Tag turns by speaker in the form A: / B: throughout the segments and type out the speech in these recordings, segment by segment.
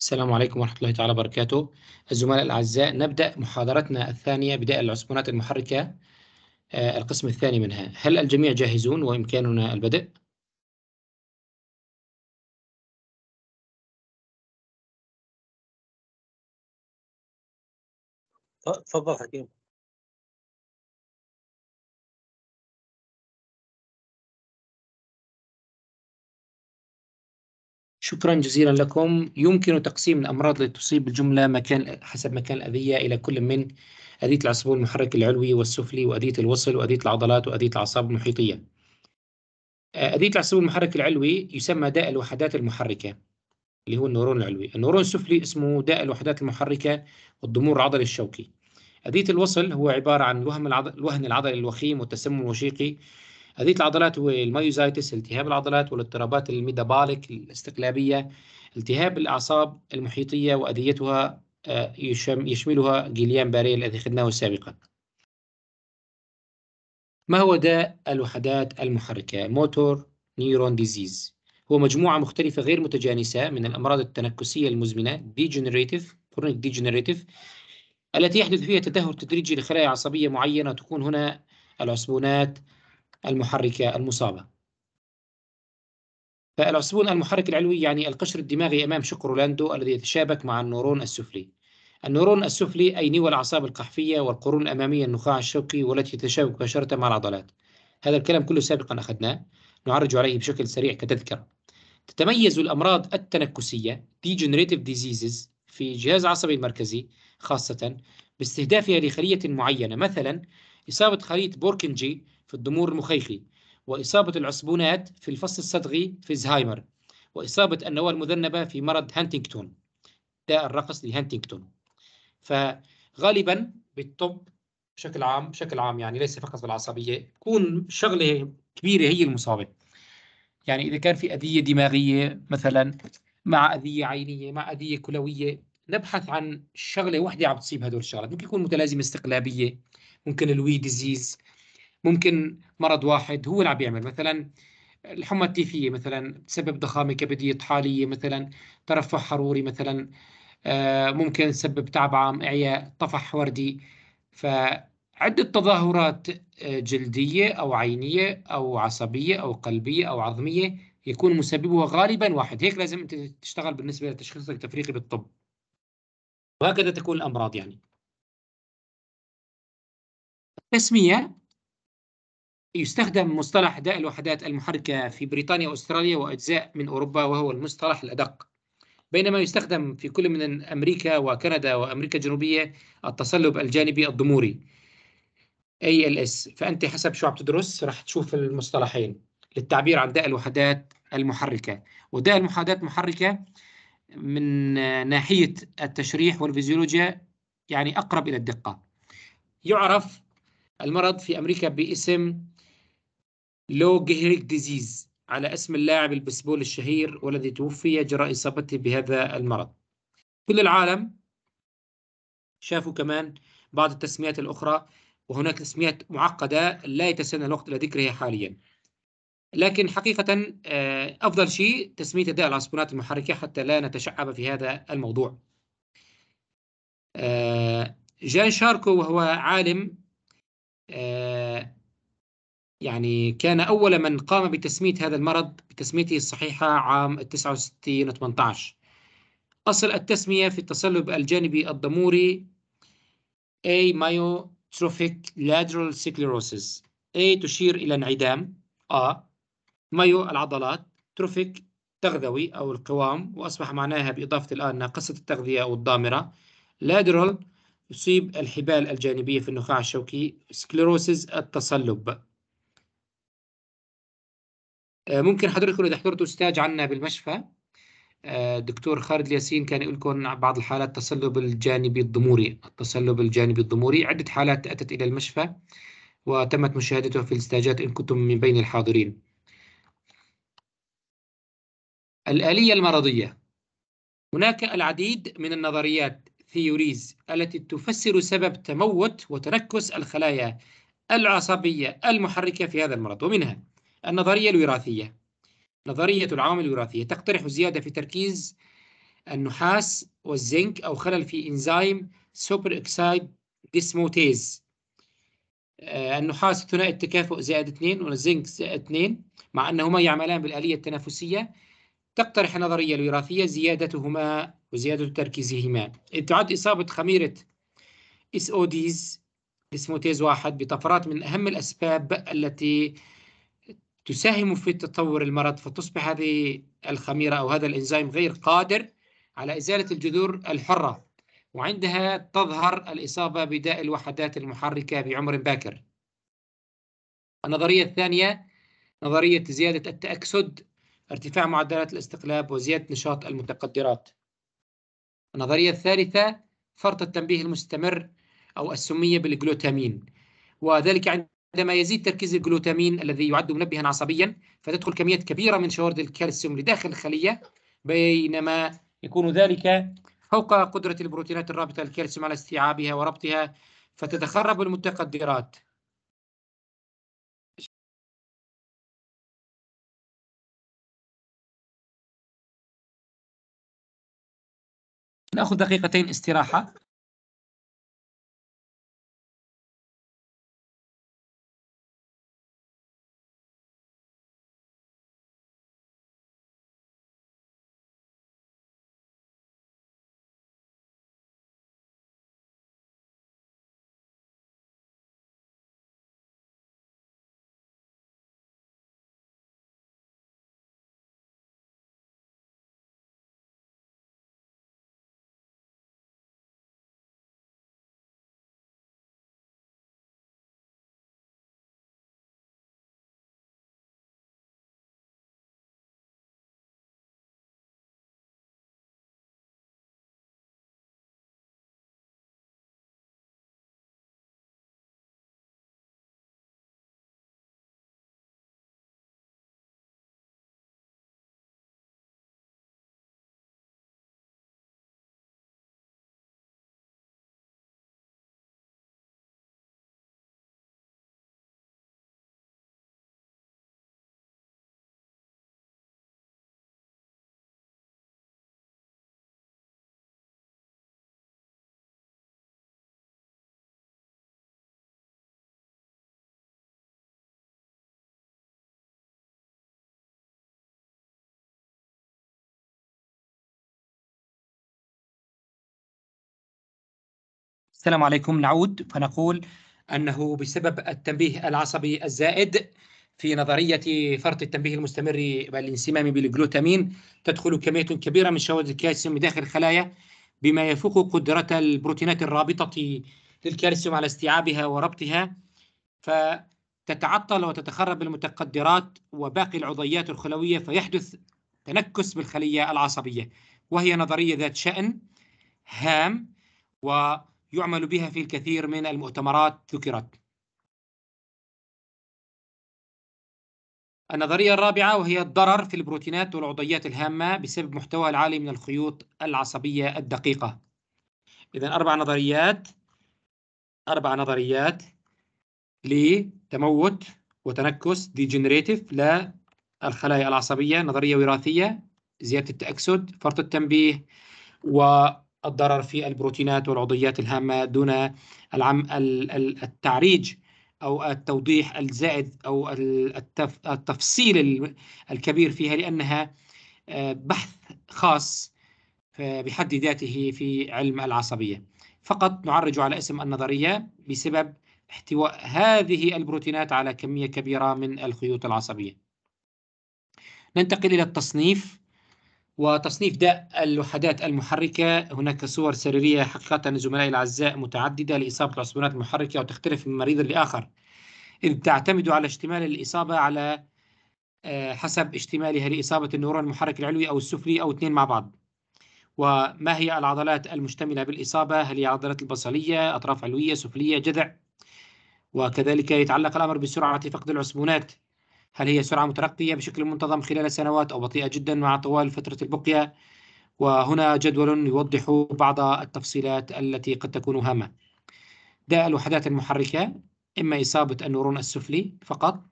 A: السلام عليكم ورحمة الله تعالى وبركاته الزملاء
B: الأعزاء نبدأ محاضرتنا الثانية بداء العصبونات المحركة آه، القسم الثاني
A: منها هل الجميع جاهزون وإمكاننا البدء؟ تفضل حكيم شكرا جزيلا لكم يمكن تقسيم الأمراض التي تصيب الجملة مكان حسب مكان
B: الأذية إلى كل من أذية العصبون المحرك العلوي والسفلي وأذية الوصل وأذية العضلات وأذية الأعصاب المحيطية آه، أذية العصبون المحرك العلوي يسمى داء الوحدات المحركة اللي هو النورون العلوي النورون السفلي اسمه داء الوحدات المحركة والضمور العضلي الشوكي أذية الوصل هو عبارة عن الوهن العضلي الوخيم والتسمم الوشيقي هذه العضلات هو الميوزايتس التهاب العضلات والاضطرابات الميتابوليك الاستقلابية التهاب الأعصاب المحيطية وأذيتها آه، يشملها جيليان باري الذي خدناه سابقا ما هو داء الوحدات المحركة موتور نيرون ديزيز هو مجموعة مختلفة غير متجانسة من الأمراض التنكسية المزمنة ديجنريتيف كرونيك ديجنريتيف التي يحدث فيها تدهور تدريجي لخلايا عصبية معينة تكون هنا العصبونات المحركة المصابة فالعصبون المحرك العلوي يعني القشر الدماغي أمام رولاندو الذي يتشابك مع النورون السفلي النورون السفلي أي نوى الأعصاب القحفية والقرون الأمامية النخاع الشوكي والتي تتشابك مباشرة مع العضلات هذا الكلام كله سابقا أخذناه نعرج عليه بشكل سريع كتذكرة تتميز الأمراض التنكسية degenerative diseases في الجهاز العصبي المركزي خاصة باستهدافها لخلية معينة مثلا إصابة خلية بوركنجي في الضمور المخيخي وإصابة العصبونات في الفص الصدغي في الزهايمر وإصابة النواة المذنبة في مرض هانتينغتون داء الرقص لهانتينغتون فغالبا بالطب بشكل عام بشكل عام يعني ليس فقط بالعصبية تكون شغلة كبيرة هي المصابة يعني إذا كان في أذية دماغية مثلا مع أذية عينية مع أذية كلوية نبحث عن شغلة واحدة عم تصيب هدول الشغلات ممكن يكون متلازمة استقلابية ممكن الوي ديزيز ممكن مرض واحد هو اللي عم بيعمل مثلا الحمى التيفيه مثلا بتسبب ضخامه كبديه طحاليه مثلا ترفع حروري مثلا آه، ممكن تسبب تعب عام اعياء طفح وردي فعده تظاهرات آه، جلديه او عينيه او عصبيه او قلبيه او عظميه يكون مسببها غالبا واحد هيك
A: لازم انت تشتغل بالنسبه لتشخيصك التفريقي بالطب وهكذا تكون الامراض يعني التسميه
B: يستخدم مصطلح داء الوحدات المحركة في بريطانيا وأستراليا وأجزاء من أوروبا وهو المصطلح الأدق بينما يستخدم في كل من أمريكا وكندا وأمريكا الجنوبية التصلب الجانبي الضموري ALS فأنت حسب شو عم تدرس راح تشوف المصطلحين للتعبير عن داء الوحدات المحركة وداء الوحدات المحركة من ناحية التشريح والفيزيولوجيا يعني أقرب إلى الدقة يعرف المرض في أمريكا باسم لو جيهريك ديزيز على اسم اللاعب البسبول الشهير والذي توفي جراء إصابته بهذا المرض كل العالم شافوا كمان بعض التسميات الأخرى وهناك تسميات معقدة لا يتسنى الوقت لذكرها حاليا لكن حقيقة آه، أفضل شيء تسمية أداء العصبونات المحركة حتى لا نتشعب في هذا الموضوع آه، جان شاركو وهو عالم آه، يعني كان أول من قام بتسمية هذا المرض بتسميته الصحيحة عام 69 و18 أصل التسمية في التصلب الجانبي الضموري A myotrophic lateral sclerosis A تشير إلى انعدام A مايو العضلات تروفيك تغذوي أو القوام وأصبح معناها بإضافة الآن ناقصة التغذية أو الضامرة lateral يصيب الحبال الجانبية في النخاع الشوكي سكليروسيس التصلب آه، ممكن حضرتكم اذا حضرتوا استاج عنا بالمشفى آه، دكتور خالد الياسين كان يقول لكم بعض الحالات تصلب الجانبي الضموري التصلب الجانبي الضموري عدة حالات أتت إلى المشفى وتمت مشاهدتها في الاستاجات إن كنتم من بين الحاضرين الآلية المرضية هناك العديد من النظريات ثيوريز التي تفسر سبب تموت وتنكس الخلايا العصبية المحركة في هذا المرض ومنها النظرية الوراثية نظرية العوامل الوراثية تقترح زيادة في تركيز النحاس والزنك أو خلل في إنزيم سوبر إكسايد ديسموتيز آه، النحاس ثنائي التكافؤ زائد 2 والزنك زائد 2 مع أنهما يعملان بالآلية التنافسية تقترح النظرية الوراثية زيادتهما وزيادة تركيزهما إذ تعد إصابة خميرة اس او ديز ديسموتيز واحد بطفرات من أهم الأسباب التي تساهم في تطور المرض فتصبح هذه الخميرة أو هذا الإنزيم غير قادر على إزالة الجذور الحرة وعندها تظهر الإصابة بداء الوحدات المحركة بعمر باكر النظرية الثانية نظرية زيادة التأكسد ارتفاع معدلات الاستقلاب وزيادة نشاط المتقدرات النظرية الثالثة فرط التنبيه المستمر أو السمية بالجلوتامين وذلك عند عندما يزيد تركيز الجلوتامين الذي يعد منبها عصبيا فتدخل كميات كبيرة من شوارد الكالسيوم لداخل الخلية بينما يكون ذلك فوق قدرة البروتينات الرابطة للكالسيوم على استيعابها
A: وربطها فتتخرب المتقدرات نأخذ دقيقتين استراحة السلام عليكم نعود فنقول أنه بسبب التنبيه العصبي الزائد
B: في نظرية فرط التنبيه المستمر والانسمام بالجلوتامين تدخل كمية كبيرة من شواذ الكالسيوم داخل الخلايا بما يفوق قدرة البروتينات الرابطة للكالسيوم على استيعابها وربطها فتتعطل وتتخرب المتقدرات وباقي العضيات الخلوية فيحدث تنكس بالخلية العصبية وهي نظرية ذات شأن هام و يعمل بها في الكثير من المؤتمرات ذكرت النظرية الرابعة وهي الضرر في البروتينات والعضيات الهامة بسبب محتوى العالي من الخيوط العصبية الدقيقة. إذا أربع نظريات أربع نظريات لتموت وتنكس ديجنريتف للخلايا العصبية نظرية وراثية زيادة التأكسد فرط التنبيه و الضرر في البروتينات والعضويات الهامة دون العم التعريج أو التوضيح الزائد أو التفصيل الكبير فيها لأنها آه، بحث خاص بحد ذاته في علم العصبية فقط نعرج على اسم النظرية بسبب احتواء هذه البروتينات على كمية كبيرة من الخيوط العصبية ننتقل إلى التصنيف وتصنيف داء الوحدات المحركة هناك صور سريرية حقيقة زملائي الأعزاء متعددة لإصابة العصبونات المحركة وتختلف من مريض لآخر إذ تعتمد على اشتمال الإصابة على آه، حسب اشتمالها لإصابة النورون المحرك العلوي أو السفلي أو اثنين مع بعض وما هي العضلات المشتملة بالإصابة هل هي عضلات البصرية أطراف علوية سفلية جذع وكذلك يتعلق الأمر بسرعة فقد العصبونات هل هي سرعة مترقية بشكل منتظم خلال السنوات أو بطيئة جدا مع طوال فترة البقية وهنا جدول يوضح بعض التفصيلات التي قد تكون هامة داء الوحدات المحركة إما إصابة النورون السفلي فقط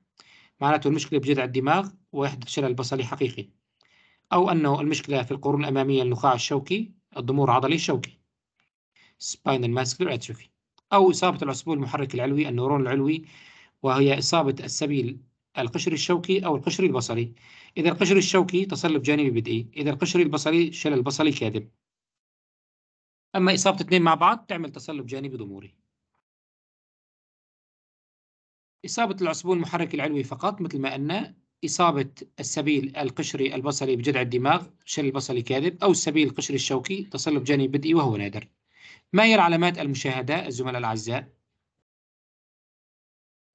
B: معناته المشكلة بجذع الدماغ ويحدث شلل بصري حقيقي أو أنه المشكلة في القرون الأمامية النخاع الشوكي الضمور العضلي الشوكي spinal muscular atrophy أو إصابة العصبول المحرك العلوي النورون العلوي وهي إصابة السبيل القشر الشوكي أو القشر البصري إذا القشر الشوكي تصلب جانبي بدئي إذا القشر
A: البصري شلل بصري كاذب
B: أما إصابة اثنين مع بعض تعمل تصلب جانبي ضموري إصابة العصبون المحرك العلوي فقط مثل ما قلنا إصابة السبيل القشري البصري بجذع الدماغ شلل بصري كاذب أو السبيل القشري الشوكي تصلب جانبي بدئي وهو نادر ما هي العلامات المشاهدة الزملاء الأعزاء؟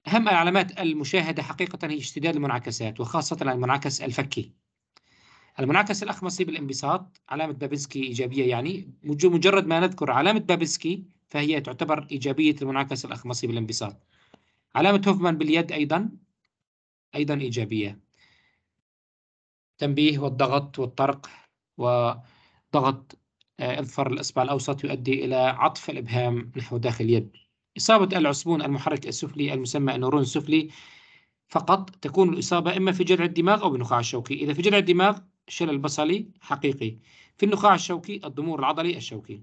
B: أهم علامات المشاهدة حقيقة هي اشتداد المنعكسات وخاصة المنعكس الفكي المنعكس الأخمصي بالانبساط علامة بابنسكي إيجابية يعني مجرد ما نذكر علامة بابنسكي فهي تعتبر إيجابية المنعكس الأخمصي بالانبساط علامة هوفمان باليد أيضا أيضا إيجابية تنبيه والضغط والطرق وضغط اظفر آه، الإصبع الأوسط يؤدي إلى عطف الإبهام نحو داخل اليد إصابة العصبون المحرك السفلي المسمى النورون السفلي فقط تكون الإصابة إما في جذع الدماغ أو بالنخاع الشوكي إذا في جذع الدماغ شلل بصري حقيقي في النخاع الشوكي الضمور العضلي الشوكي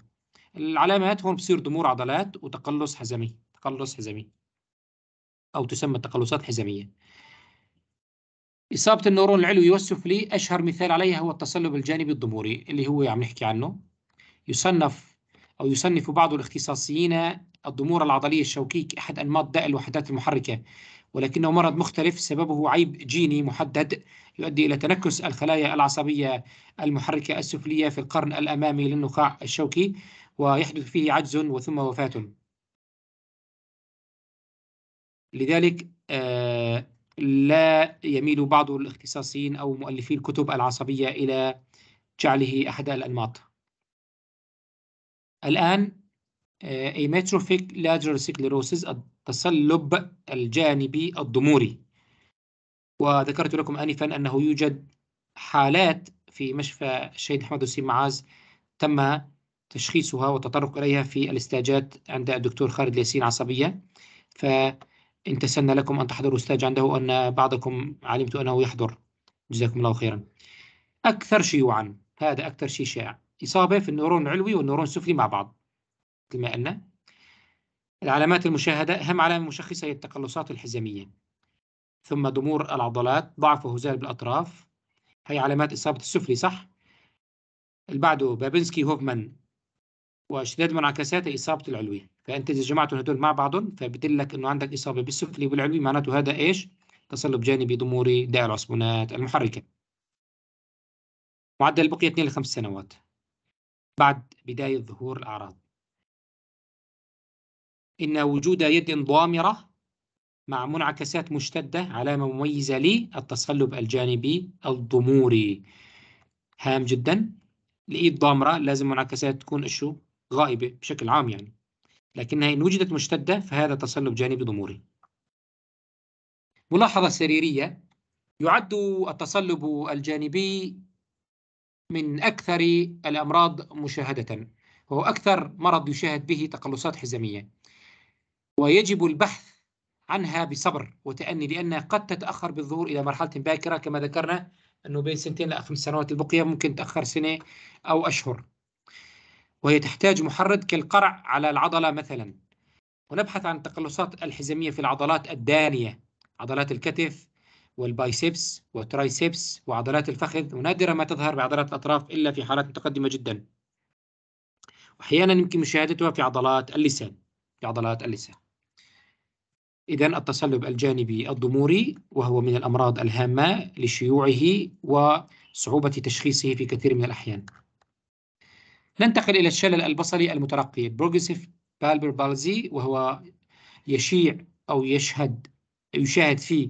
B: العلامات هون بصير ضمور عضلات وتقلص حزمي تقلص حزمي أو تسمى تقلصات حزمية إصابة النورون العلوي والسفلي أشهر مثال عليها هو التصلب الجانبي الضموري اللي هو عم نحكي عنه يصنف أو يصنف بعض الاختصاصيين الضمور العضلية الشوكيك أحد أنماط داء الوحدات المحركة ولكنه مرض مختلف سببه عيب جيني محدد يؤدي إلى تنكس الخلايا العصبية المحركة السفلية في القرن الأمامي للنخاع الشوكي ويحدث فيه عجز وثم وفاة لذلك
A: آه،
B: لا يميل بعض الاختصاصيين أو مؤلفي الكتب العصبية إلى جعله أحد الأنماط الآن آه، ايميتروفيك لاجر سكليروسيس التصلب الجانبي الضموري وذكرت لكم آنفا أنه يوجد حالات في مشفى الشهيد أحمد حسين معاذ تم تشخيصها والتطرق إليها في الاستاجات عند الدكتور خالد ياسين عصبية فإن لكم أن تحضروا استاج عنده وأن بعضكم علمت أنه يحضر جزاكم الله خيرا أكثر شيوعا هذا أكثر شيء شائع إصابة في النورون العلوي والنورون السفلي مع بعض مثل ما قلنا العلامات المشاهدة أهم علامة مشخصة هي التقلصات الحزامية ثم ضمور العضلات ضعف وهزال بالأطراف هي علامات إصابة السفلي صح اللي بعده بابنسكي هوفمان واشتداد منعكسات إصابة العلوي فأنت إذا جمعتهم هدول مع بعضهم فبدل لك إنه عندك إصابة بالسفلي والعلوي معناته هذا إيش تصلب جانبي ضموري داء العصبونات المحركة معدل البقية 2 ل 5 سنوات بعد بداية ظهور الأعراض إن وجود يد ضامرة مع منعكسات مشتدة علامة مميزة للتصلب الجانبي الضموري هام جدا الإيد ضامرة لازم منعكسات تكون شو غائبة بشكل عام يعني لكنها إن وجدت مشتدة فهذا تصلب جانبي ضموري ملاحظة سريرية يعد التصلب الجانبي من أكثر الأمراض مشاهدة وهو أكثر مرض يشاهد به تقلصات حزامية ويجب البحث عنها بصبر وتأني لأنها قد تتأخر بالظهور إلى مرحلة باكرة كما ذكرنا أنه بين سنتين لخمس سنوات البقية ممكن تأخر سنة أو أشهر وهي تحتاج محرض كالقرع على العضلة مثلا ونبحث عن التقلصات الحزامية في العضلات الدانية عضلات الكتف والبايسبس والترايسبس وعضلات الفخذ ونادرا ما تظهر بعضلات الأطراف إلا في حالات متقدمة جدا وأحيانا يمكن مشاهدتها في عضلات اللسان في عضلات اللسان إذا التصلب الجانبي الضموري وهو من الأمراض الهامة لشيوعه وصعوبة تشخيصه في كثير من الأحيان ننتقل إلى الشلل البصري المترقي بروجسيف بالبر بالزي وهو يشيع أو يشهد يشاهد فيه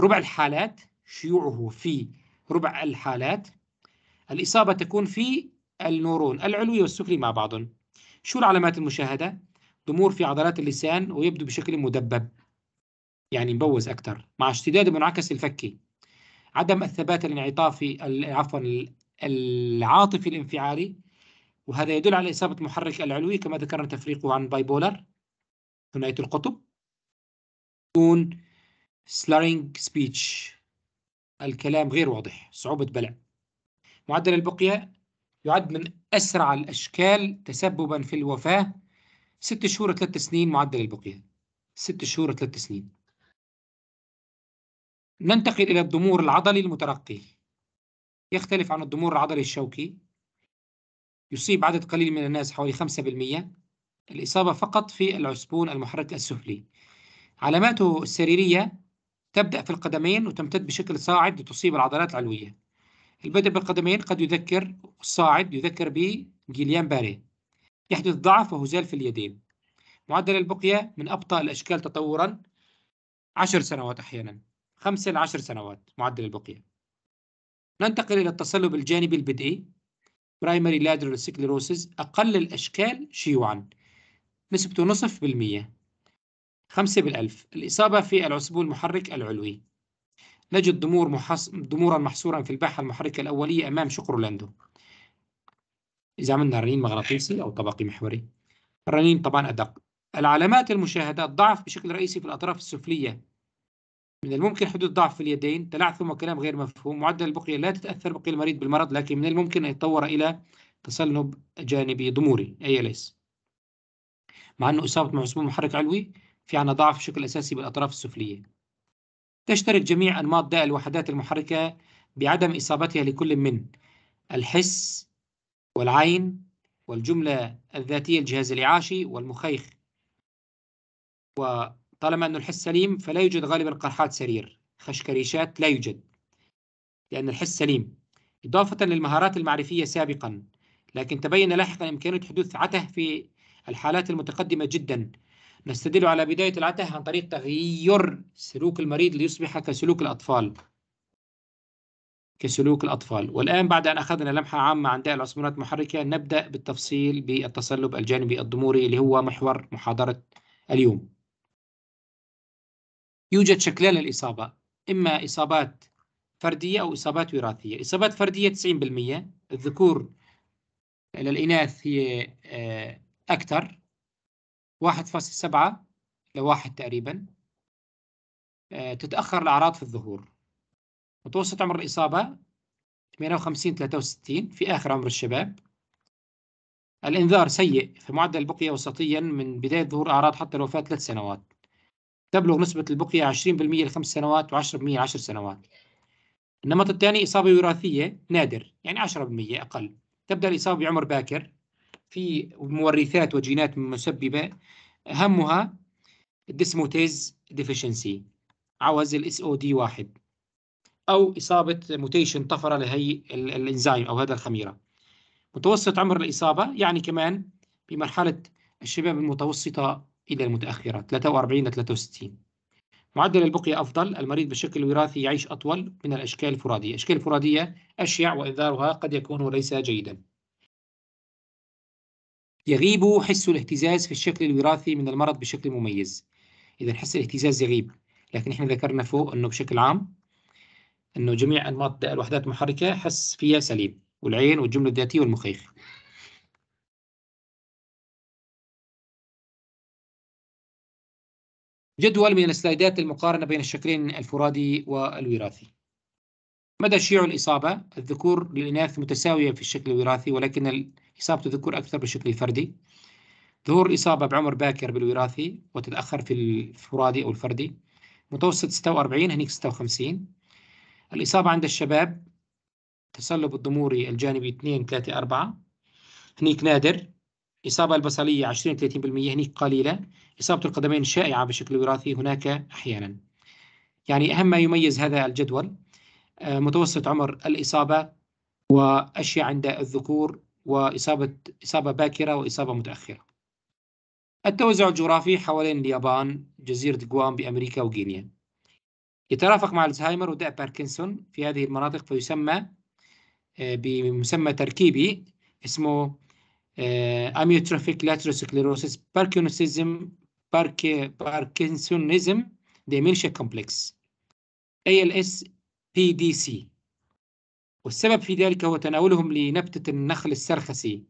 B: ربع الحالات شيوعه في ربع الحالات الإصابة تكون في النورون العلوي والسفلي مع بعضهم شو العلامات المشاهدة؟ ضمور في عضلات اللسان ويبدو بشكل مدبب يعني مبوز أكثر مع اشتداد منعكس الفكي عدم الثبات الانعطافي عفوا العاطفي الانفعالي وهذا يدل على إصابة محرك العلوي كما ذكرنا تفريقه عن بايبولر ثنائية القطب دون slurring speech الكلام غير واضح صعوبة بلع معدل البقية يعد من أسرع الأشكال تسببا في الوفاة ست شهور ثلاث سنين معدل البقية ست شهور ثلاث سنين ننتقل إلى الضمور العضلي المترقي يختلف عن الضمور العضلي الشوكي يصيب عدد قليل من الناس حوالي 5% الإصابة فقط في العسبون المحرك السفلي علاماته السريرية تبدأ في القدمين وتمتد بشكل صاعد لتصيب العضلات العلوية البدء بالقدمين قد يذكر الصاعد يذكر بجيليان باري يحدث ضعف وهزال في اليدين معدل البقية من أبطأ الأشكال تطورا عشر سنوات أحيانا خمسة لعشر سنوات معدل البقية ننتقل إلى التصلب الجانبي البدئي برايمري lateral سكليروسيس أقل الأشكال شيوعا نسبته نصف بالمية خمسة بالألف الإصابة في العصبون المحرك العلوي نجد ضمور محص... ضمورا محصورا في الباحة المحركة الأولية أمام شقر لاندو إذا عملنا رنين مغناطيسي أو طبقي محوري الرنين طبعا أدق العلامات المشاهدة ضعف بشكل رئيسي في الأطراف السفلية من الممكن حدوث ضعف في اليدين تلعثم وكلام غير مفهوم معدل البقية لا تتأثر بقية المريض بالمرض لكن من الممكن أن يتطور إلى تصلب جانبي ضموري أي ليس مع أنه إصابة مع محرك علوي في عنا ضعف بشكل أساسي بالأطراف السفلية تشترك جميع أنماط داء الوحدات المحركة بعدم إصابتها لكل من الحس والعين والجملة الذاتية الجهاز الإعاشي والمخيخ وطالما أن الحس سليم فلا يوجد غالبا قرحات سرير خشكريشات لا يوجد لأن الحس سليم إضافة للمهارات المعرفية سابقا لكن تبين لاحقا إمكانية حدوث عته في الحالات المتقدمة جدا نستدل على بداية العته عن طريق تغير سلوك المريض ليصبح كسلوك الأطفال كسلوك الأطفال والآن بعد أن أخذنا لمحة عامة عن داء العصبونات المحركة نبدأ بالتفصيل بالتصلب الجانبي الضموري اللي هو محور محاضرة اليوم يوجد شكلان للإصابة إما إصابات فردية أو إصابات وراثية إصابات فردية 90% الذكور للإناث هي آه، أكثر واحد فاصل سبعة لواحد تقريبا آه، تتأخر الأعراض في الظهور متوسط عمر الإصابة 58 63 في آخر عمر الشباب الإنذار سيء فمعدل البقية وسطيا من بداية ظهور أعراض حتى الوفاة ثلاث سنوات تبلغ نسبة البقية 20% لخمس سنوات و10% لعشر سنوات النمط الثاني إصابة وراثية نادر يعني 10% أقل تبدأ الإصابة بعمر باكر في مورثات وجينات مسببة أهمها الديسموتيز ديفيشنسي عوز الـ SOD1 أو إصابة موتيشن طفرة لهي الإنزيم أو هذا الخميرة متوسط عمر الإصابة يعني كمان بمرحلة الشباب المتوسطة إلى المتأخرة 43 إلى 63 معدل البقية أفضل المريض بشكل وراثي يعيش أطول من الأشكال الفرادية الأشكال الفرادية أشيع وإنذارها قد يكون ليس جيدا يغيب حس الاهتزاز في الشكل الوراثي من المرض بشكل مميز إذا حس الاهتزاز يغيب لكن إحنا ذكرنا فوق أنه بشكل عام أنه جميع أنماط الوحدات المحركة حس فيها سليم والعين والجملة
A: الذاتية والمخيخ جدول من السلايدات المقارنة بين الشكلين الفرادي
B: والوراثي مدى شيوع الإصابة الذكور للإناث متساوية في الشكل الوراثي ولكن إصابة الذكور أكثر بالشكل الفردي ظهور الإصابة بعمر باكر بالوراثي وتتأخر في الفرادي أو الفردي متوسط 46 هنيك 56 الإصابة عند الشباب تصلب الضموري الجانبي 2 3 4 هنيك نادر الإصابة البصرية 20 30% هنيك قليلة إصابة القدمين شائعة بشكل وراثي هناك أحيانا يعني أهم ما يميز هذا الجدول آه، متوسط عمر الإصابة وأشياء عند الذكور وإصابة إصابة باكرة وإصابة متأخرة التوزع الجغرافي حوالين اليابان جزيرة جوام بأمريكا وغينيا يترافق مع الزهايمر وداء باركنسون في هذه المناطق فيسمى آه، بمسمى تركيبي اسمه اميوتروفيك لاتروسكليروسيس باركنسيزم باركنسونيزم ديمنشيا كومبلكس ALS بي دي سي والسبب في ذلك هو تناولهم لنبتة النخل السرخسي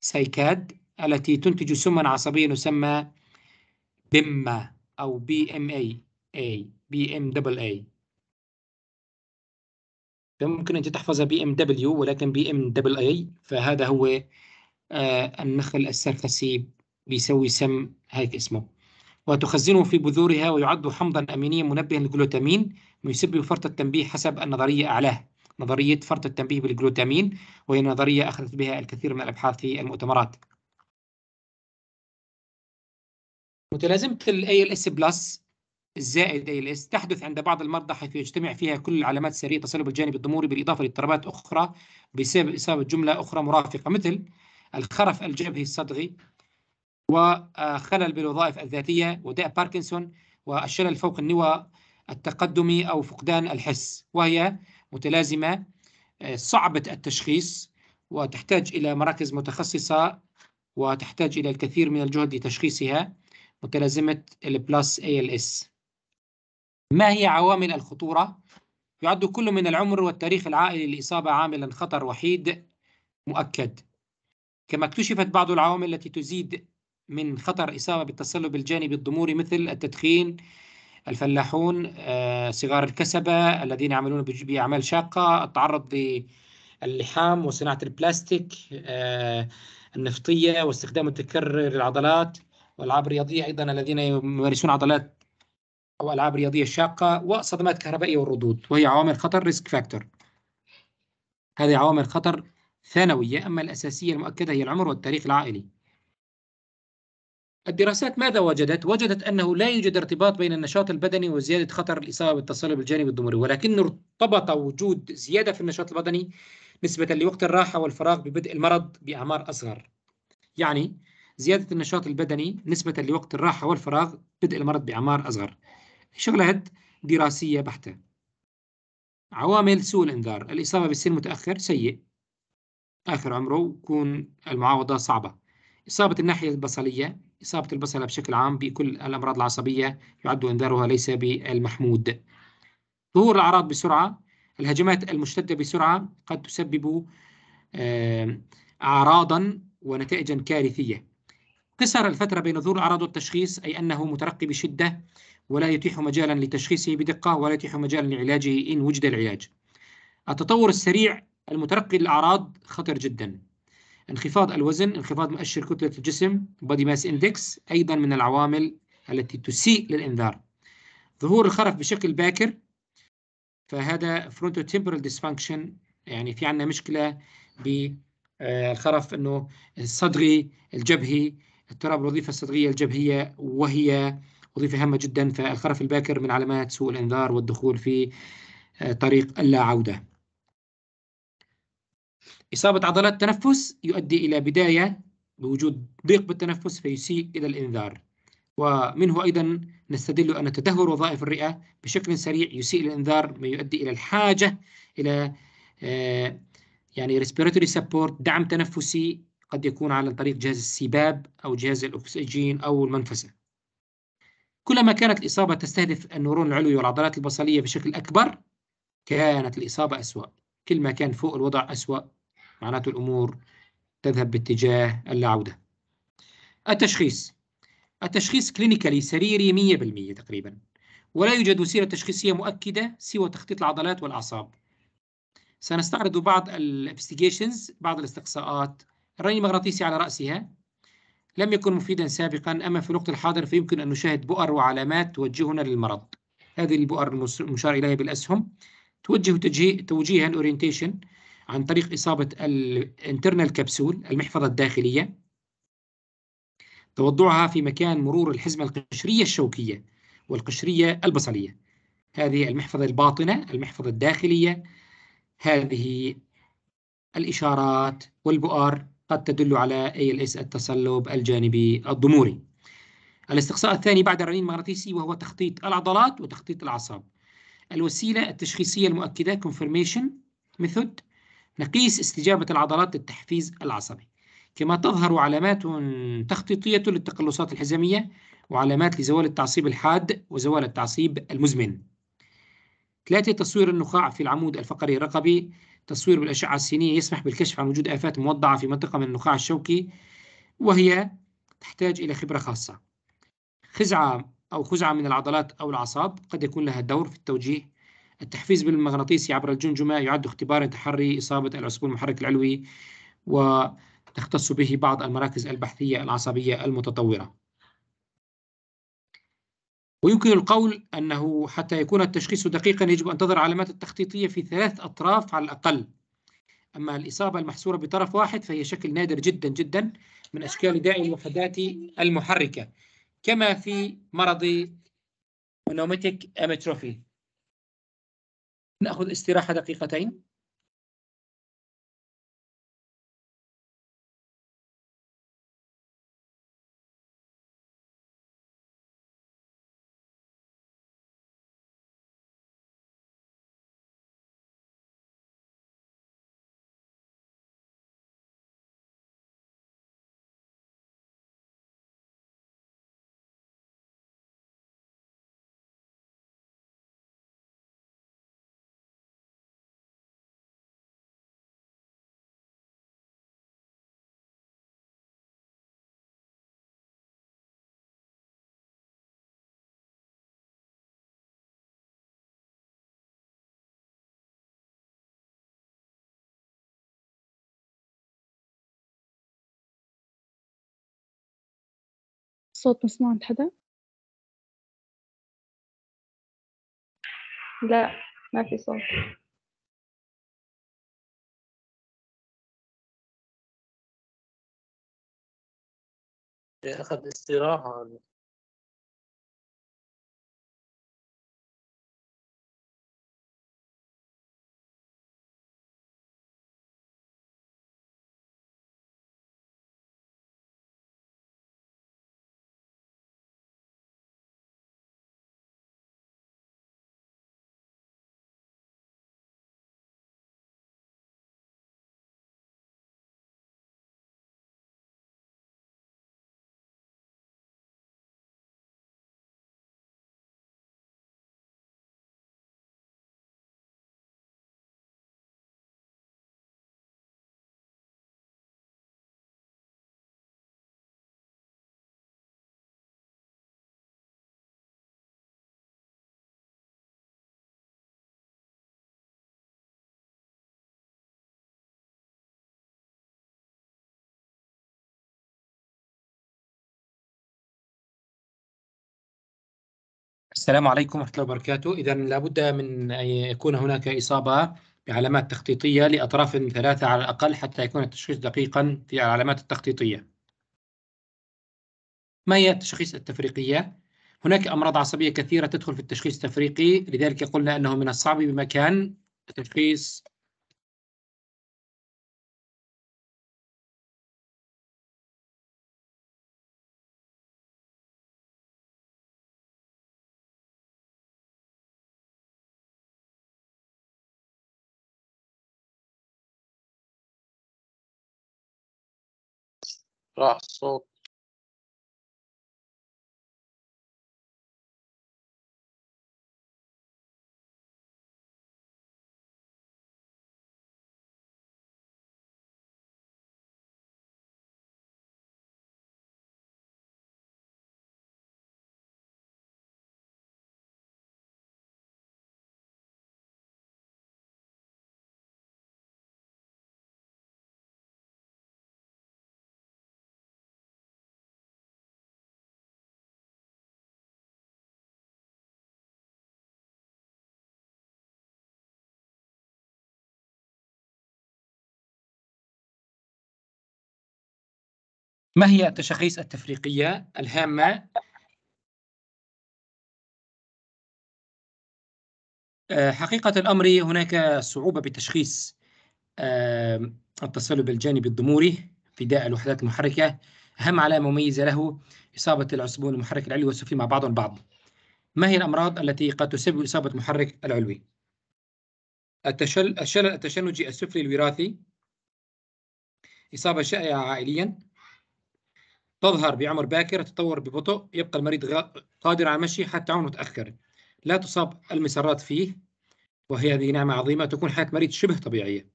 B: سيكاد التي تنتج سما عصبيا يسمى بما أو بي ام اي اي بي ام دبل اي ممكن أن تحفظها بي ام دبليو ولكن بي ام دبل اي فهذا هو آه النخل السرخسي بيسوي سم هيك اسمه وتخزنه في بذورها ويعد حمضا أمينيا منبها للجلوتامين ويسبب فرط التنبيه حسب النظرية اعلاه نظرية فرط التنبيه بالجلوتامين وهي نظرية أخذت بها الكثير من الأبحاث في المؤتمرات متلازمة ال اس بلس الزائد اس تحدث عند بعض المرضى حيث يجتمع فيها كل العلامات السريه تصلب الجانب الضموري بالإضافة لاضطرابات أخرى بسبب إصابة جملة أخرى مرافقة مثل الخرف الجبهي الصدغي وخلل بالوظائف الذاتية وداء باركنسون والشلل فوق النوى التقدمي أو فقدان الحس وهي متلازمة صعبة التشخيص وتحتاج إلى مراكز متخصصة وتحتاج إلى الكثير من الجهد لتشخيصها متلازمة البلاس اي ال اس ما هي عوامل الخطورة؟ يعد كل من العمر والتاريخ العائلي للإصابة عاملا خطر وحيد مؤكد كما اكتشفت بعض العوامل التي تزيد من خطر إصابة بالتصلب الجانبي الضموري مثل التدخين الفلاحون آه، صغار الكسبة الذين يعملون بأعمال شاقة التعرض للحام وصناعة البلاستيك آه، النفطية واستخدام التكرر للعضلات والألعاب الرياضية أيضا الذين يمارسون عضلات أو ألعاب رياضية شاقة وصدمات كهربائية والردود وهي عوامل خطر ريسك فاكتور هذه عوامل خطر ثانوية أما الأساسية المؤكدة هي العمر والتاريخ العائلي الدراسات ماذا وجدت؟ وجدت أنه لا يوجد ارتباط بين النشاط البدني وزيادة خطر الإصابة بالتصلب الجانبي الضموري ولكن ارتبط وجود زيادة في النشاط البدني نسبة لوقت الراحة والفراغ ببدء المرض بأعمار أصغر يعني زيادة النشاط البدني نسبة لوقت الراحة والفراغ بدء المرض بأعمار أصغر شغلة هد دراسية بحتة عوامل سوء الإنذار الإصابة بالسن متأخر سيء آخر عمره يكون المعاوضة صعبة إصابة الناحية البصرية إصابة البصلة بشكل عام بكل الأمراض العصبية يعد إنذارها ليس بالمحمود ظهور الأعراض بسرعة الهجمات المشتدة بسرعة قد تسبب أعراضا ونتائجا كارثية قصر الفترة بين ظهور الأعراض والتشخيص أي أنه مترقي بشدة ولا يتيح مجالا لتشخيصه بدقة ولا يتيح مجالا لعلاجه إن وجد العلاج التطور السريع المترقي للأعراض خطر جدا انخفاض الوزن انخفاض مؤشر كتلة الجسم body mass index أيضا من العوامل التي تسيء للإنذار ظهور الخرف بشكل باكر فهذا frontotemporal dysfunction يعني في عندنا مشكلة بالخرف آه، أنه الصدغي الجبهي اضطراب الوظيفة الصدغية الجبهية وهي وظيفة هامة جدا فالخرف الباكر من علامات سوء الإنذار والدخول في آه، طريق اللا عودة إصابة عضلات التنفس يؤدي إلى بداية بوجود ضيق بالتنفس فيسيء إلى الإنذار ومنه أيضا نستدل أن تدهور وظائف الرئة بشكل سريع يسيء الإنذار ما يؤدي إلى الحاجة إلى آه، يعني respiratory support دعم تنفسي قد يكون على طريق جهاز السباب أو جهاز الأكسجين أو المنفسة كلما كانت الإصابة تستهدف النورون العلوي والعضلات البصرية بشكل أكبر كانت الإصابة أسوأ كل ما كان فوق الوضع أسوأ معناته الأمور تذهب باتجاه اللاعودة التشخيص التشخيص كلينيكالي سريري 100% تقريبا ولا يوجد وسيلة تشخيصية مؤكدة سوى تخطيط العضلات والأعصاب سنستعرض بعض الانفستيجيشنز بعض الاستقصاءات الرنين المغناطيسي على رأسها لم يكن مفيدا سابقا أما في الوقت الحاضر فيمكن أن نشاهد بؤر وعلامات توجهنا للمرض هذه البؤر المشار إليها بالأسهم توجه توجيها اورينتيشن عن طريق إصابة الانترنال كبسول المحفظة الداخلية توضعها في مكان مرور الحزمة القشرية الشوكية والقشرية البصلية هذه المحفظة الباطنة المحفظة الداخلية هذه الإشارات والبؤر قد تدل على ALS التصلب الجانبي الضموري الاستقصاء الثاني بعد الرنين المغناطيسي وهو تخطيط العضلات وتخطيط الأعصاب الوسيلة التشخيصية المؤكدة confirmation method نقيس استجابة العضلات للتحفيز العصبي كما تظهر علامات تخطيطية للتقلصات الحزامية وعلامات لزوال التعصيب الحاد وزوال التعصيب المزمن ثلاثة تصوير النخاع في العمود الفقري الرقبي تصوير بالأشعة السينية يسمح بالكشف عن وجود آفات موضعة في منطقة من النخاع الشوكي وهي تحتاج إلى خبرة خاصة خزعة أو خزعة من العضلات أو الأعصاب قد يكون لها دور في التوجيه التحفيز بالمغناطيسي عبر الجمجمة يعد اختبارا تحري إصابة العصب المحرك العلوي وتختص به بعض المراكز البحثية العصبية المتطورة ويمكن القول أنه حتى يكون التشخيص دقيقا يجب أن تظهر علامات التخطيطية في ثلاث أطراف على الأقل أما الإصابة المحصورة بطرف واحد فهي شكل نادر جدا جدا من أشكال داء الوحدات المحركة
A: كما في مرض نومتيك أميتروفي ناخذ استراحه دقيقتين صوت مسموع عند حدا؟ لا ما في صوت أخذ استراحة السلام عليكم ورحمة الله وبركاته إذا لابد من
B: أن يكون هناك إصابة بعلامات تخطيطية لأطراف ثلاثة على الأقل حتى يكون التشخيص دقيقا في العلامات التخطيطية ما هي التشخيص التفريقية؟ هناك أمراض عصبية كثيرة تدخل في التشخيص التفريقي لذلك قلنا أنه من
A: الصعب بمكان تشخيص raso ما هي التشخيص التفريقية الهامة آه، حقيقة الأمر هناك صعوبة بتشخيص آه، التصلب
B: الجانبي الضموري فداء الوحدات المحركة أهم علامة مميزة له إصابة العصبون المحرك العلوي والسفلي مع بعضهم البعض ما هي الأمراض التي قد تسبب إصابة المحرك العلوي؟ الشلل التشنجي السفلي الوراثي إصابة شائعة عائليا تظهر بعمر باكر تتطور ببطء يبقى المريض قادر على المشي حتى عمره متأخر لا تصاب المسرات فيه وهي هذه نعمة عظيمة تكون حياة مريض شبه طبيعية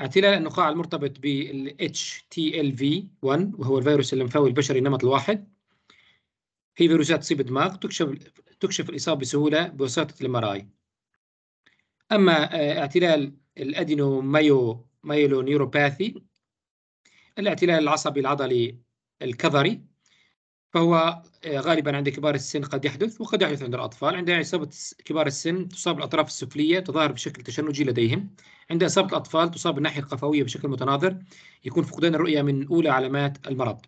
B: اعتلال النقاع المرتبط بال HTLV1 وهو الفيروس اللمفاوي البشري النمط الواحد هي فيروسات تصيب الدماغ تكشف تكشف الإصابة بسهولة بواسطة المراي أما آه، اعتلال الأدينو مايو مايلونيوروباثي الاعتلال العصبي العضلي الكظري فهو آه، غالبا عند كبار السن قد يحدث وقد يحدث عند الأطفال عند إصابة كبار السن تصاب الأطراف السفلية تظاهر بشكل تشنجي لديهم عند إصابة الأطفال تصاب الناحية القفوية بشكل متناظر يكون فقدان الرؤية من أولى علامات المرض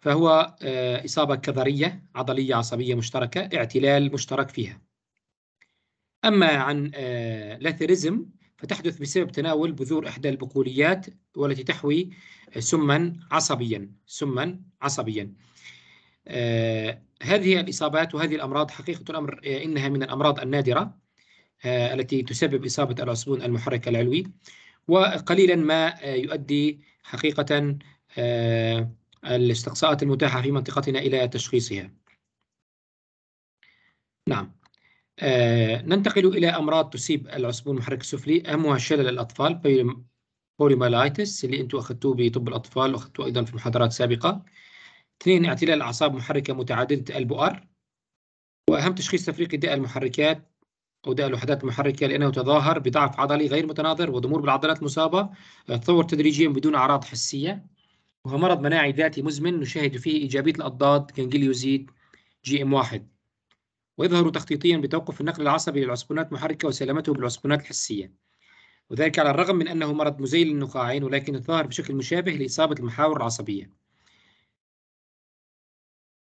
B: فهو آه، إصابة كظرية عضلية عصبية مشتركة اعتلال مشترك فيها أما عن آه، لاثيريزم فتحدث بسبب تناول بذور إحدى البقوليات والتي تحوي سما عصبيا سما عصبيا آه، هذه الإصابات وهذه الأمراض حقيقة الأمر آه، إنها من الأمراض النادرة آه، التي تسبب إصابة العصبون المحرك العلوي وقليلا ما يؤدي حقيقة الاستقصاءات المتاحة في منطقتنا إلى تشخيصها نعم آه، ننتقل إلى أمراض تصيب العصبون المحرك السفلي أهمها شلل الأطفال بوليمالايتس اللي أنتم أخذتوه بطب الأطفال وأخذتوه أيضا في محاضرات سابقة اثنين اعتلال الأعصاب محركة متعددة البؤر وأهم تشخيص تفريق داء المحركات أو داء الوحدات المحركة لأنه تظاهر بضعف عضلي غير متناظر وضمور بالعضلات المصابة آه، تطور تدريجيا بدون أعراض حسية وهو مرض مناعي ذاتي مزمن نشاهد فيه إيجابية الأضداد كنجليوزيد جي ام واحد ويظهر تخطيطيا بتوقف النقل العصبي للعصبونات المحركه وسلامته بالعصبونات الحسية وذلك على الرغم من أنه مرض مزيل للنخاعين ولكن ظهر بشكل مشابه لإصابة المحاور العصبية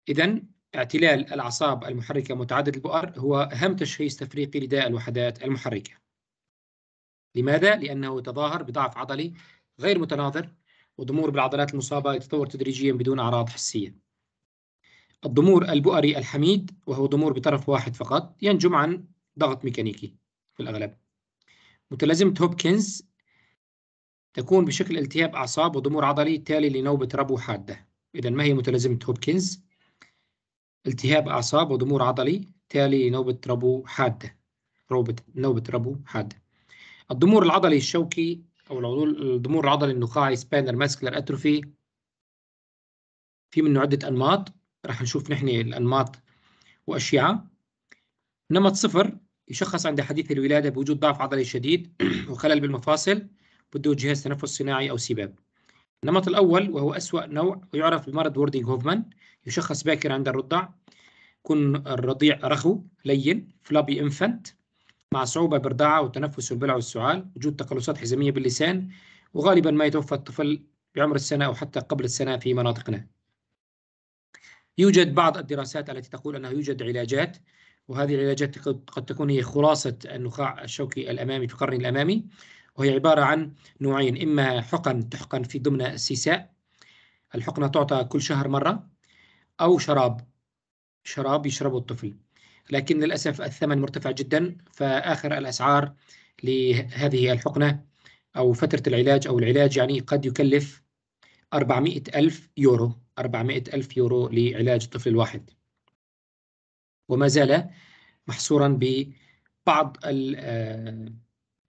B: إذا اعتلال الأعصاب المحركة متعدد البؤر هو أهم تشخيص تفريقي لداء الوحدات المحركة لماذا؟ لأنه يتظاهر بضعف عضلي غير متناظر وضمور بالعضلات المصابة يتطور تدريجيا بدون أعراض حسية الضمور البؤري الحميد وهو ضمور بطرف واحد فقط ينجم عن ضغط ميكانيكي في الأغلب متلازمة هوبكنز تكون بشكل التهاب أعصاب وضمور عضلي تالي لنوبة ربو حادة إذا ما هي متلازمة هوبكنز؟ التهاب أعصاب وضمور عضلي تالي لنوبة ربو حادة روبة نوبة ربو حادة الضمور العضلي الشوكي أو الضمور العضلي النخاعي سبانر ماسكلر أتروفي في منه عدة أنماط راح نشوف نحن الأنماط وأشعة نمط صفر يشخص عند حديث الولادة بوجود ضعف عضلي شديد وخلل بالمفاصل بده جهاز تنفس صناعي أو سباب النمط الأول وهو أسوأ نوع ويعرف بمرض ووردينغ هوفمان يشخص باكر عند الرضع يكون الرضيع رخو لين فلابي انفنت مع صعوبة بالرضاعه وتنفس البلع والسعال وجود تقلصات حزامية باللسان وغالبا ما يتوفى الطفل بعمر السنة أو حتى قبل السنة في مناطقنا يوجد بعض الدراسات التي تقول أنه يوجد علاجات وهذه العلاجات قد تكون هي خلاصة النخاع الشوكي الأمامي في القرن الأمامي وهي عبارة عن نوعين إما حقن تحقن في ضمن السيساء الحقنة تعطى كل شهر مرة أو شراب شراب يشربه الطفل لكن للأسف الثمن مرتفع جدا فآخر الأسعار لهذه الحقنة أو فترة العلاج أو العلاج يعني قد يكلف 400 ألف يورو 400 ألف يورو لعلاج الطفل الواحد وما زال محصورا ببعض آه،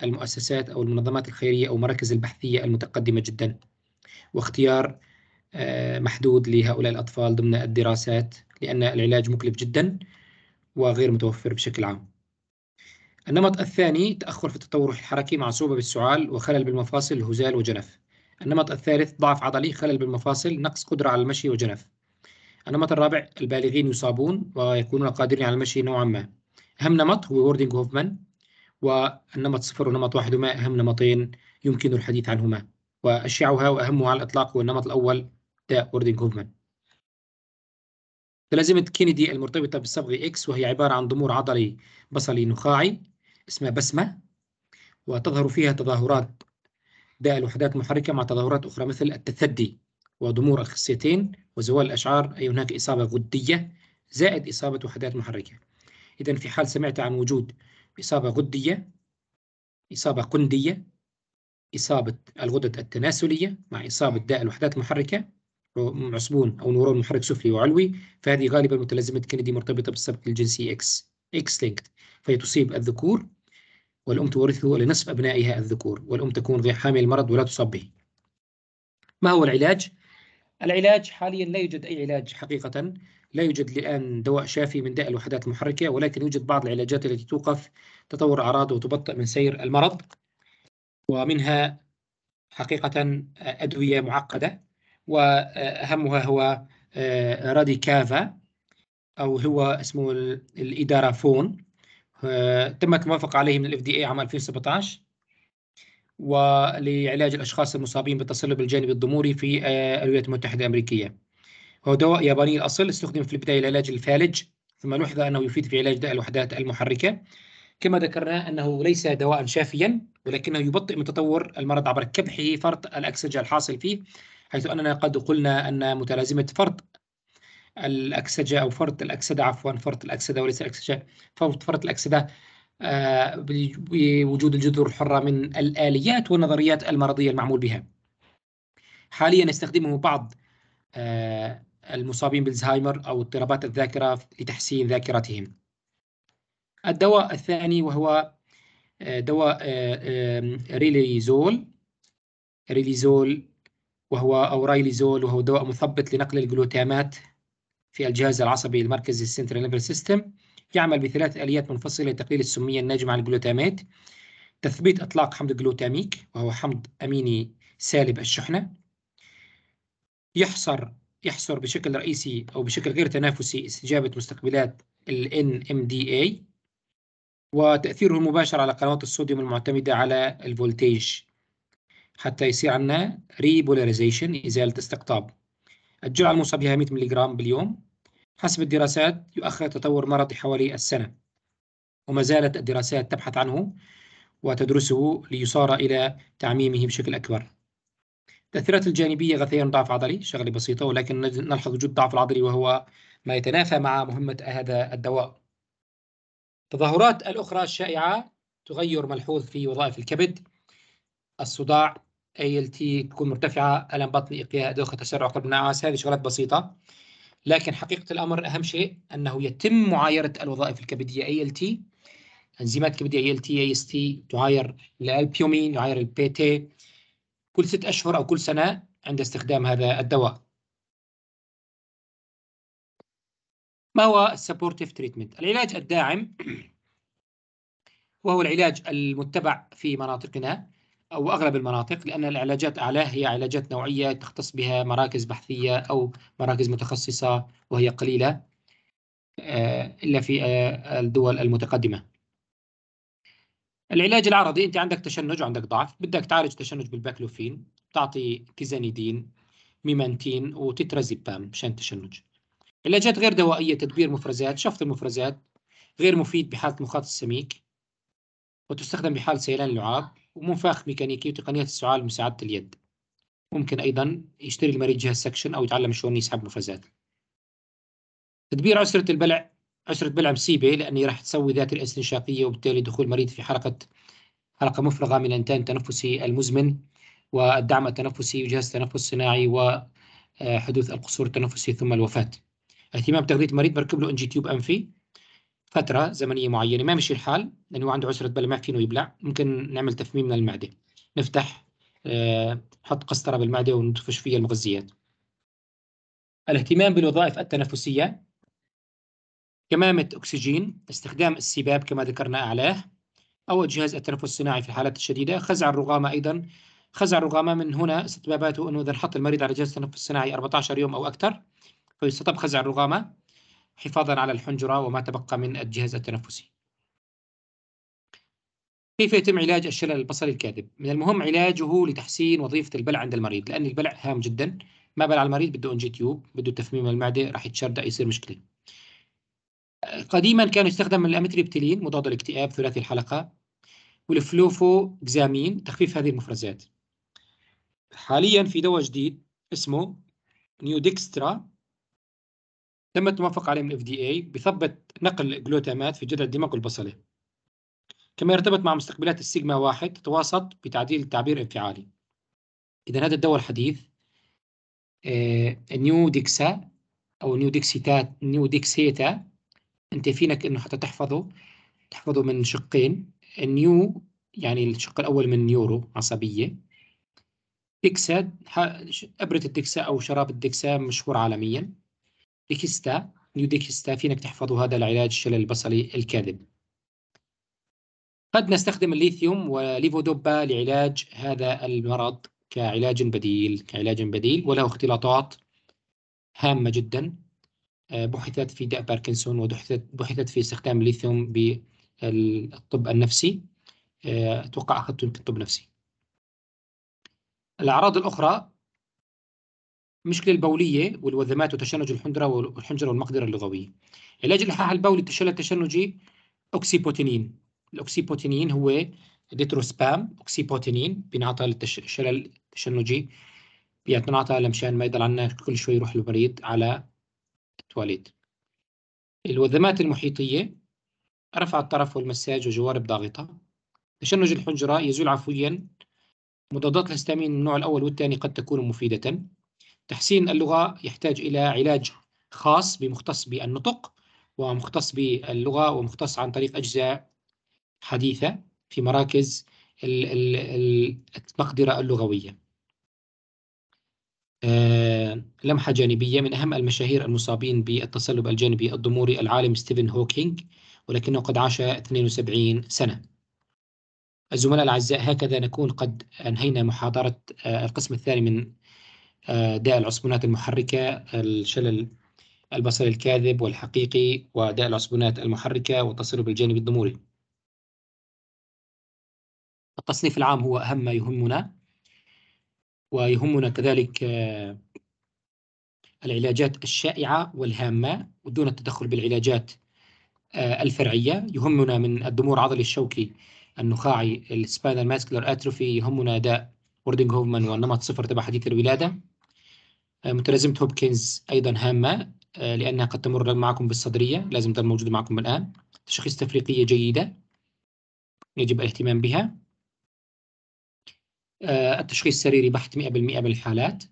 B: المؤسسات أو المنظمات الخيرية أو مراكز البحثية المتقدمة جدا واختيار آه، محدود لهؤلاء الأطفال ضمن الدراسات لأن العلاج مكلف جدا وغير متوفر بشكل عام النمط الثاني تأخر في التطور الحركي مع صعوبة بالسعال وخلل بالمفاصل هزال وجنف النمط الثالث ضعف عضلي خلل بالمفاصل نقص قدرة على المشي وجنف النمط الرابع البالغين يصابون ويكونون قادرين على المشي نوعا ما أهم نمط هو ووردينغ هوفمان والنمط صفر ونمط واحد هما أهم نمطين يمكن الحديث عنهما وأشيعها وأهمها على الإطلاق هو النمط الأول تاء ووردينغ هوفمان تلازمة كينيدي المرتبطة بالصبغة إكس وهي عبارة عن ضمور عضلي بصلي نخاعي اسمها بسمة وتظهر فيها تظاهرات داء الوحدات المحركة مع تظاهرات أخرى مثل التثدي وضمور الخصيتين وزوال الأشعار أي هناك إصابة غدية زائد إصابة وحدات محركة إذا في حال سمعت عن وجود إصابة غدية إصابة قندية إصابة الغدد التناسلية مع إصابة داء الوحدات المحركة عصبون أو نورون محرك سفلي وعلوي فهذه غالبا متلازمة كندي مرتبطة بالسبق الجنسي X X linked فهي تصيب الذكور والأم تورثه لنصف أبنائها الذكور والأم تكون غير حامل المرض ولا تصاب به ما هو العلاج؟ العلاج حاليا لا يوجد أي علاج حقيقة لا يوجد الآن دواء شافي من داء الوحدات المحركة ولكن يوجد بعض العلاجات التي توقف تطور أعراض وتبطئ من سير المرض ومنها حقيقة أدوية معقدة وأهمها هو آه، راديكافا أو هو اسمه الإدارافون آه، تمت الموافقة عليه من الاف دي اي عام 2017 ولعلاج الأشخاص المصابين بالتصلب الجانبي الضموري في آه، الولايات المتحدة الأمريكية هو دواء ياباني الأصل استخدم في البداية لعلاج الفالج ثم لوحظ أنه يفيد في علاج داء الوحدات المحركة كما ذكرنا أنه ليس دواء شافيا ولكنه يبطئ من تطور المرض عبر كبحه فرط الأكسجة الحاصل فيه حيث أننا قد قلنا أن متلازمة فرط الأكسجة أو فرط الأكسدة عفوا فرط الأكسدة وليس الأكسجة فرط الأكسدة آه، بوجود الجذور الحرة من الآليات والنظريات المرضية المعمول بها حاليا يستخدمه بعض آه، المصابين بالزهايمر أو اضطرابات الذاكرة لتحسين ذاكرتهم الدواء الثاني وهو آه، دواء ريليزول ريليزول وهو أو ريليزول وهو دواء مثبط لنقل الجلوتامات في الجهاز العصبي المركزي السنترال نيرف سيستم يعمل بثلاث اليات منفصله لتقليل السميه الناجمه عن الجلوتامات تثبيت اطلاق حمض جلوتاميك وهو حمض اميني سالب الشحنه يحصر يحصر بشكل رئيسي او بشكل غير تنافسي استجابه مستقبلات ال NMDA وتاثيره المباشر على قنوات الصوديوم المعتمده على الفولتاج حتى يصير عندنا ريبولاريزيشن ازاله استقطاب الجرعة الموصى بها 100 ملغ باليوم حسب الدراسات يؤخر تطور مرضي حوالي السنة وما زالت الدراسات تبحث عنه وتدرسه ليصار إلى تعميمه بشكل أكبر التأثيرات الجانبية غثيان ضعف عضلي شغلة بسيطة ولكن نلحظ وجود ضعف العضلي وهو ما يتنافى مع مهمة هذا الدواء التظاهرات الأخرى الشائعة تغير ملحوظ في وظائف الكبد الصداع اي ال تي تكون مرتفعه الم بطني اقياء دوخه تسرع قلب نعاس هذه شغلات بسيطه لكن حقيقه الامر اهم شيء انه يتم معايره الوظائف الكبديه اي ال تي انزيمات كبديه اي ال تي اي اس تي تعاير الالبيومين يعاير البي تي كل ست اشهر او كل سنه عند استخدام هذا الدواء ما هو السبورتيف تريتمنت العلاج الداعم وهو العلاج المتبع في مناطقنا أو أغلب المناطق لأن العلاجات أعلاه هي علاجات نوعية تختص بها مراكز بحثية أو مراكز متخصصة وهي قليلة آه، إلا في آه، الدول المتقدمة العلاج العرضي أنت عندك تشنج وعندك ضعف بدك تعالج تشنج بالباكلوفين تعطي تيزانيدين ميمانتين وتترازيبام مشان التشنج علاجات غير دوائية تدبير مفرزات شفط المفرزات غير مفيد بحالة مخاط السميك وتستخدم بحال سيلان اللعاب ومنفاخ ميكانيكي وتقنيات السعال لمساعدة اليد ممكن أيضا يشتري المريض جهاز سكشن أو يتعلم شلون يسحب مفازات تدبير عسرة البلع عسرة بلع مصيبة لأني راح تسوي ذات الاستنشاقية وبالتالي دخول المريض في حركة حلقة مفرغة من الانتان التنفسي المزمن والدعم التنفسي وجهاز تنفس صناعي وحدوث آه، القصور التنفسي ثم الوفاة. اهتمام بتغذية المريض بركب له انجي تيوب أنفي فتره زمنيه معينه ما مشي الحال لانه عنده عسره بلع ما فينه يبلع ممكن نعمل تفميم من المعده نفتح آه، نحط قسطره بالمعده وندفش فيها المغذيات الاهتمام بالوظائف التنفسيه كمامه اكسجين استخدام السباب كما ذكرنا اعلاه او جهاز التنفس الصناعي في الحالات الشديده خزع الرغامه ايضا خزع الرغامه من هنا استتباباته انه اذا انحط المريض على جهاز التنفس الصناعي 14 يوم او اكثر فيستطب خزع الرغامه حفاظا على الحنجرة وما تبقى من الجهاز التنفسي كيف يتم علاج الشلل البصري الكاذب؟ من المهم علاجه لتحسين وظيفة البلع عند المريض لأن البلع هام جدا ما بلع المريض بده انجي تيوب بده تفميم المعدة راح يتشردأ يصير مشكلة قديما كان يستخدم الأمتريبتيلين مضاد الاكتئاب ثلاثي الحلقة والفلوفوكزامين تخفيف هذه المفرزات حاليا في دواء جديد اسمه نيودكسترا تم التوافق عليه من الاف دي اي بيثبت نقل جلوتامات في جذع الدماغ والبصله كما يرتبط مع مستقبلات السيجما واحد تتواسط بتعديل التعبير الانفعالي اذا هذا الدواء الحديث آه، نيو ديكسا او نيو ديكسيتات نيو ديكسيتا انت فينك انه حتى تحفظه تحفظه من شقين النيو يعني الشق الاول من نيورو عصبيه ديكسا ابره الديكسا او شراب الديكسا مشهور عالميا ديكستا نيو ديكستا فينك تحفظوا هذا العلاج الشلل البصري الكاذب قد نستخدم الليثيوم وليفودوبا لعلاج هذا المرض كعلاج بديل كعلاج بديل وله اختلاطات هامة جدا آه، بحثت في داء باركنسون وبحثت بحثت في استخدام الليثيوم بالطب النفسي آه، أتوقع أخذته في الطب النفسي الأعراض الأخرى مشكله البوليه والوذمات وتشنج الحنجره والحنجره والمقدره اللغويه علاج الالحاح البولي التشنج التشنجي اوكسيبوتينين الاوكسيبوتينين هو ديتروسبام اوكسيبوتينين بينعطى للشلل التشنجي بينعطى لمشان ما يضل عنا كل شوي يروح المريض على التواليت الوذمات المحيطيه رفع الطرف والمساج وجوارب ضاغطه تشنج الحنجره يزول عفويا مضادات الهستامين النوع الاول والثاني قد تكون مفيده تحسين اللغة يحتاج إلى علاج خاص بمختص بالنطق ومختص باللغة ومختص عن طريق أجزاء حديثة في مراكز المقدرة اللغوية آه، لمحة جانبية من أهم المشاهير المصابين بالتصلب الجانبي الضموري العالم ستيفن هوكينج ولكنه قد عاش 72 سنة الزملاء الأعزاء هكذا نكون قد أنهينا محاضرة آه، القسم الثاني من آه، داء العصبونات المحركة الشلل البصري الكاذب والحقيقي وداء العصبونات المحركة
A: والتصلب الجانبي الضموري التصنيف العام هو أهم ما يهمنا ويهمنا كذلك آه،
B: العلاجات الشائعة والهامة ودون التدخل بالعلاجات آه، الفرعية يهمنا من الدمور العضلي الشوكي النخاعي السباينال ماسكلر اتروفي يهمنا داء وردنج هوفمان والنمط صفر تبع حديث الولاده آه، متلازمة هوبكنز أيضا هامة آه، لأنها قد تمر معكم بالصدرية لازم تكون موجودة معكم الآن تشخيص تفريقية جيدة يجب الاهتمام بها آه، التشخيص السريري بحت 100% من الحالات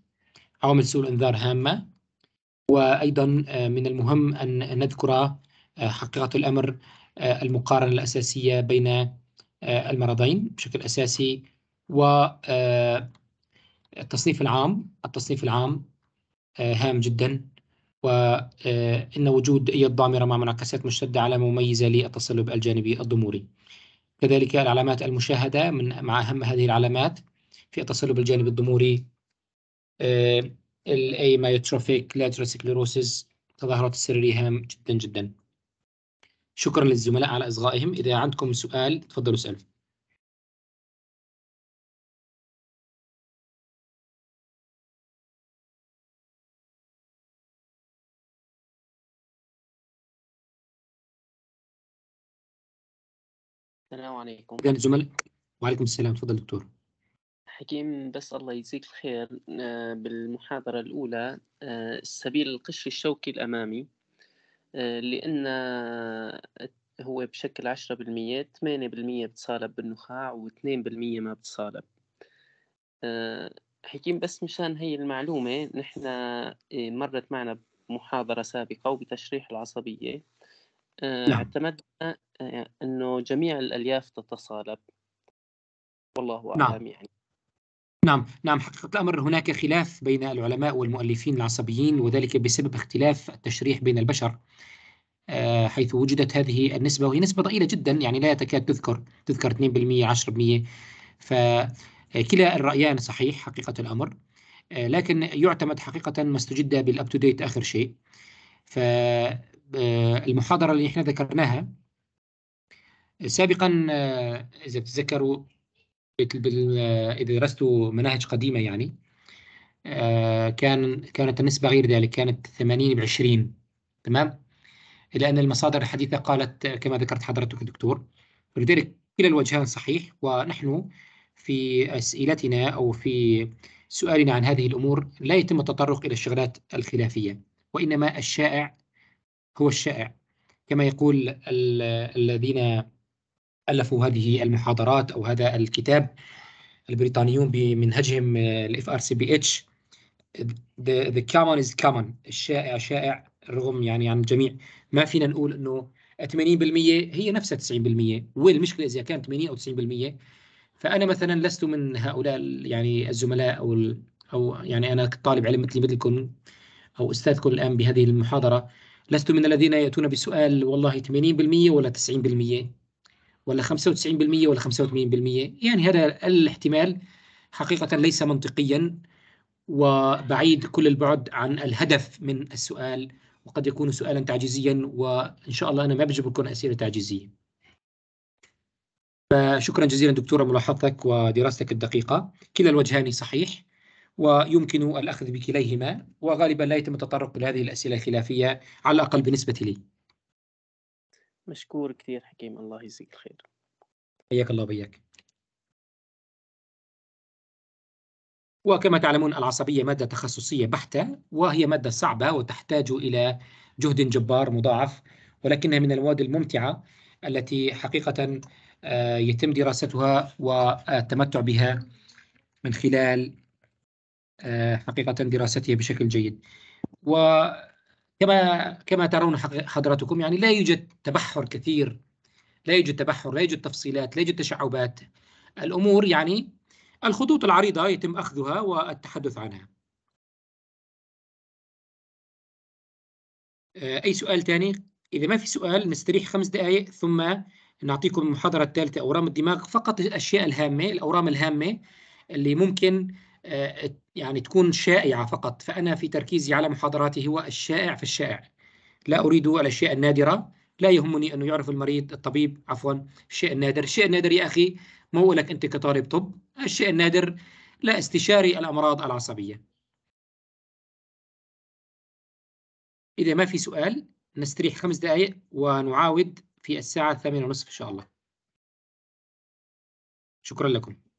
B: عوامل سوء الإنذار هامة وأيضا من المهم أن نذكر حقيقة الأمر المقارنة الأساسية بين المرضين بشكل أساسي و التصنيف العام التصنيف العام آه، هام جدا وإن آه، وجود أي ضامرة مع منعكسات مشتدة علامة مميزة للتصلب الجانبي الضموري كذلك العلامات المشاهدة من مع أهم هذه العلامات في التصلب الجانبي الضموري الأيميوتروفيك لاترال سكليروسيس تظاهرات السريرية هام جدا جدا شكرا
A: للزملاء على إصغائهم إذا عندكم سؤال تفضلوا اسألوا السلام عليكم بين الجمل وعليكم السلام تفضل دكتور
B: حكيم بس الله يجزيك الخير آه، بالمحاضرة الأولى السبيل آه، القش الشوكي الأمامي آه، لأن هو بشكل عشرة بالمية ثمانية بالمية بتصالب بالنخاع واثنين بالمية ما بتصالب حكيم بس مشان هي المعلومة نحن مرت معنا بمحاضرة سابقة وبتشريح العصبية نعم. اعتمدنا انه جميع الالياف تتصالب والله نعم. اعلم نعم. يعني نعم نعم حقيقة الأمر هناك خلاف بين العلماء والمؤلفين العصبيين وذلك بسبب اختلاف التشريح بين البشر آه، حيث وجدت هذه النسبة وهي نسبة ضئيلة جدا يعني لا تكاد تذكر تذكر 2% 10% فكلا الرأيان صحيح حقيقة الأمر آه، لكن يعتمد حقيقة ما استجد بالأب تو ديت آخر شيء فالمحاضرة آه، اللي احنا ذكرناها سابقا آه، إذا تتذكروا إذا درستوا مناهج قديمة يعني آه، كان كانت النسبة غير ذلك كانت 80 ب 20 تمام إلا أن المصادر الحديثة قالت كما ذكرت حضرتك دكتور ولذلك كلا الوجهان صحيح ونحن في أسئلتنا أو في سؤالنا عن هذه الأمور لا يتم التطرق إلى الشغلات الخلافية وإنما الشائع هو الشائع كما يقول الذين ألفوا هذه المحاضرات أو هذا الكتاب البريطانيون بمنهجهم آه، الاف ار سي بي اتش ذا common از الشائع شائع رغم يعني عن الجميع ما فينا نقول انه 80% هي نفسها 90% والمشكله اذا كانت 80 او 90% فانا مثلا لست من هؤلاء يعني الزملاء او او يعني انا طالب علم مثلي مثلكم او استاذكم الان بهذه المحاضره لست من الذين ياتون بسؤال والله 80% ولا 90% ولا 95% ولا 85% يعني هذا الاحتمال حقيقة ليس منطقيا وبعيد كل البعد عن الهدف من السؤال وقد يكون سؤالا تعجيزيا وإن شاء الله أنا ما بجيب لكم أسئلة تعجيزية فشكرا جزيلا دكتورة ملاحظتك ودراستك الدقيقة كلا الوجهان صحيح ويمكن الأخذ بكليهما وغالبا لا يتم التطرق لهذه الأسئلة الخلافية على الأقل بالنسبة لي مشكور
A: كثير حكيم الله يجزيك الخير حياك الله وبياك وكما تعلمون العصبية مادة تخصصية بحتة وهي مادة
B: صعبة وتحتاج إلى جهد جبار مضاعف ولكنها من المواد الممتعة التي حقيقة آه، يتم دراستها والتمتع بها من خلال آه، حقيقة دراستها بشكل جيد. و كما كما ترون حضراتكم يعني لا يوجد تبحر كثير لا يوجد تبحر لا يوجد تفصيلات لا يوجد تشعبات الامور يعني الخطوط العريضه يتم اخذها والتحدث عنها آه، اي سؤال ثاني اذا ما في سؤال نستريح خمس دقائق ثم نعطيكم المحاضره الثالثه اورام الدماغ فقط الاشياء الهامه الاورام الهامه اللي ممكن آه، يعني تكون شائعة فقط فأنا في تركيزي على محاضراتي هو الشائع في الشائع لا أريد الأشياء النادرة لا يهمني أنه يعرف المريض الطبيب عفوا الشيء النادر الشيء النادر يا أخي مو لك أنت كطالب طب الشيء النادر لا استشاري الأمراض العصبية إذا ما في سؤال نستريح خمس دقائق ونعاود في الساعة
A: الثامنة ونصف إن شاء الله شكرا لكم